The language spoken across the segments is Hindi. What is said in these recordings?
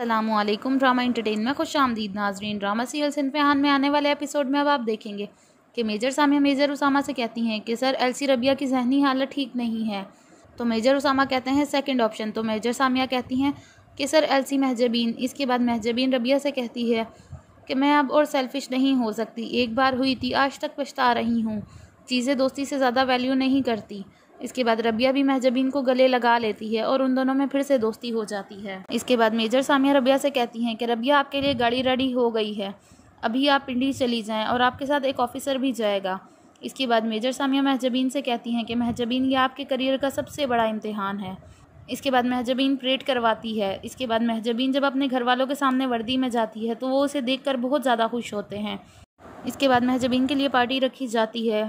अल्लाम ड्रामा इंटरटेन में खुश आमदीद नाजरीन ड्रामा सीरियल सिनफेहान में आने वाले एपिसोड में अब आप देखेंगे कि मेजर सामिया मेजर उसामा से कहती हैं कि सर एलसी रबिया की जहनी हालत ठीक नहीं है तो मेजर उसामा कहते हैं सेकंड ऑप्शन तो मेजर सामिया कहती हैं कि सर एलसी महजबीन इसके बाद महजबीन रबिया से कहती है कि मैं अब और सेल्फिश नहीं हो सकती एक बार हुई थी आज तक पछता रही हूँ चीज़ें दोस्ती से ज़्यादा वैल्यू नहीं करती इसके बाद रबिया भी महजबीन को गले लगा लेती है और उन दोनों में फिर से दोस्ती हो जाती है इसके बाद मेजर सामिया रबिया से कहती हैं कि रबिया आपके लिए गाड़ी रेडी हो गई है अभी आप पिंडी चली जाएं और आपके साथ एक ऑफिसर भी जाएगा इसके बाद मेजर सामिया महजबीन से कहती हैं कि महजबीन ये आपके करियर का सबसे बड़ा इम्तहान है इसके बाद महजबीन परेड करवाती है इसके बाद महजबीन जब अपने घर वालों के सामने वर्दी में जाती है तो वो उसे देख बहुत ज़्यादा खुश होते हैं इसके बाद महजबीन के लिए पार्टी रखी जाती है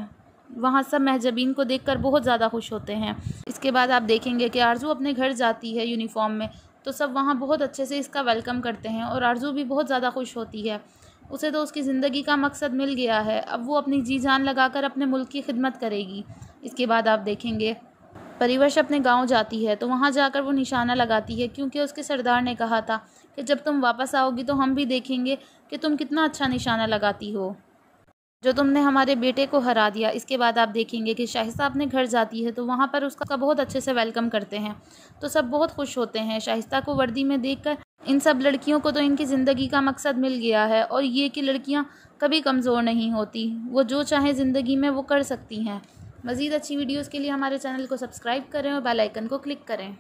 वहाँ सब महजबीन को देखकर बहुत ज़्यादा खुश होते हैं इसके बाद आप देखेंगे कि आरजू अपने घर जाती है यूनिफॉर्म में तो सब वहाँ बहुत अच्छे से इसका वेलकम करते हैं और आरजू भी बहुत ज़्यादा खुश होती है उसे तो उसकी ज़िंदगी का मकसद मिल गया है अब वो अपनी जी जान लगाकर अपने मुल्क की खिदमत करेगी इसके बाद आप देखेंगे परिवर्श अपने गांव जाती है तो वहाँ जाकर वो निशाना लगाती है क्योंकि उसके सरदार ने कहा था कि जब तुम वापस आओगी तो हम भी देखेंगे कि तुम कितना अच्छा निशाना लगाती हो जो तुमने हमारे बेटे को हरा दिया इसके बाद आप देखेंगे कि शाही साहब ने घर जाती है तो वहाँ पर उसका बहुत अच्छे से वेलकम करते हैं तो सब बहुत खुश होते हैं शाहिस्ता को वर्दी में देखकर इन सब लड़कियों को तो इनकी ज़िंदगी का मकसद मिल गया है और ये कि लड़कियाँ कभी कमज़ोर नहीं होती वो जो चाहें ज़िंदगी में वो कर सकती हैं मज़ीद अच्छी वीडियोज़ के लिए हमारे चैनल को सब्सक्राइब करें और बेलाइकन को क्लिक करें